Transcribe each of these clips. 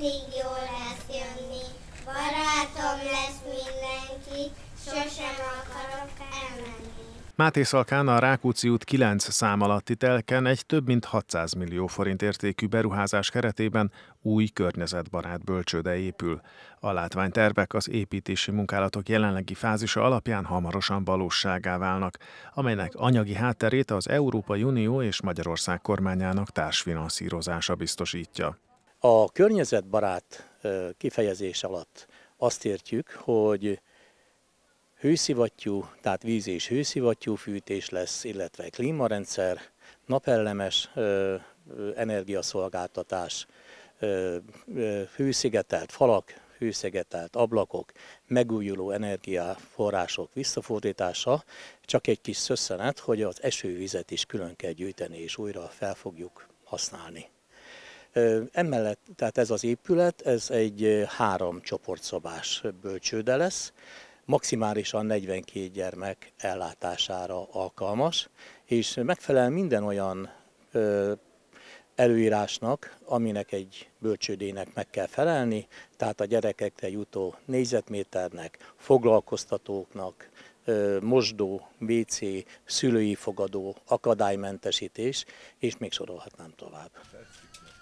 mindig jó lesz jönni. Barátom lesz mindenki, sosem akarok elmenni. Máté Szalkán a Rákóczi út 9 szám alatti telken egy több mint 600 millió forint értékű beruházás keretében új környezetbarát bölcsőde épül. A látványtervek az építési munkálatok jelenlegi fázisa alapján hamarosan valóságá válnak, amelynek anyagi hátterét az Európai Unió és Magyarország kormányának társfinanszírozása biztosítja. A környezetbarát kifejezés alatt azt értjük, hogy hőszivattyú, tehát víz és hőszivattyú fűtés lesz, illetve klímarendszer, napellemes energiaszolgáltatás, hőszigetelt falak, hőszigetelt ablakok, megújuló energiaforrások visszafordítása, csak egy kis szösszenet, hogy az esővizet is külön kell gyűjteni, és újra fel fogjuk használni. Emellett, tehát ez az épület, ez egy három csoportszobás bölcsőde lesz, maximálisan 42 gyermek ellátására alkalmas, és megfelel minden olyan előírásnak, aminek egy bölcsődének meg kell felelni, tehát a gyerekekre jutó négyzetméternek, foglalkoztatóknak, mosdó, WC, szülői fogadó, akadálymentesítés, és még sorolhatnám tovább.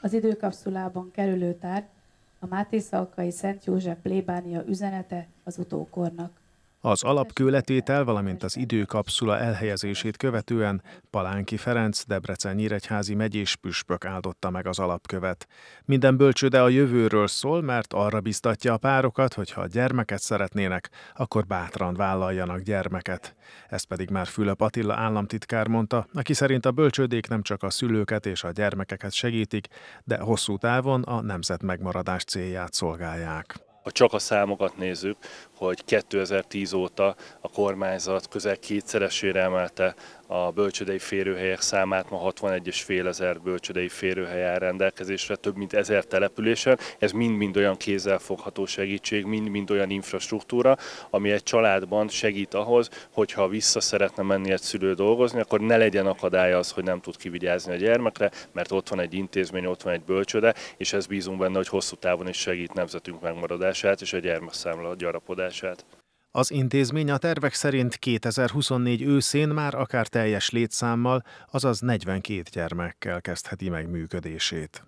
Az időkapszulában kerülő tár a Máté Szalkai Szent József plébánia üzenete az utókornak. Az alapkőletétel, valamint az időkapszula elhelyezését követően Palánki Ferenc Debrecen Nyíregyházi megyés püspök áldotta meg az alapkövet. Minden bölcsőde a jövőről szól, mert arra biztatja a párokat, hogy ha gyermeket szeretnének, akkor bátran vállaljanak gyermeket. Ezt pedig már Fülöp Attila államtitkár mondta, aki szerint a bölcsődék nem csak a szülőket és a gyermekeket segítik, de hosszú távon a nemzet megmaradás célját szolgálják ha csak a számokat nézzük, hogy 2010 óta a kormányzat közel kétszeresére emelte a bölcsödei férőhelyek számát, ma fél ezer bölcsödei férőhely áll rendelkezésre, több mint ezer településen. Ez mind-mind olyan kézzelfogható segítség, mind-mind olyan infrastruktúra, ami egy családban segít ahhoz, hogyha vissza szeretne menni egy szülő dolgozni, akkor ne legyen akadály az, hogy nem tud kivigyázni a gyermekre, mert ott van egy intézmény, ott van egy bölcsöde, és ez bízunk benne, hogy hosszú távon is segít nemzetünk megmaradás gyarapodását és a gyermekszámla gyarapodását. Az intézmény a tervek szerint 2024 őszén már akár teljes létszámmal, azaz 42 gyermekkel kezdheti meg működését.